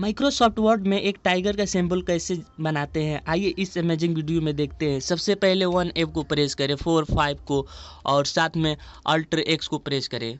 Microsoft word में एक tiger का सिंबल कैसे बनाते हैं आइए इस अमेजिंग वीडियो में देखते हैं सबसे पहले वन एफ को प्रेस करें फोर फाइव को और साथ में अल्टर एक्स को प्रेस करें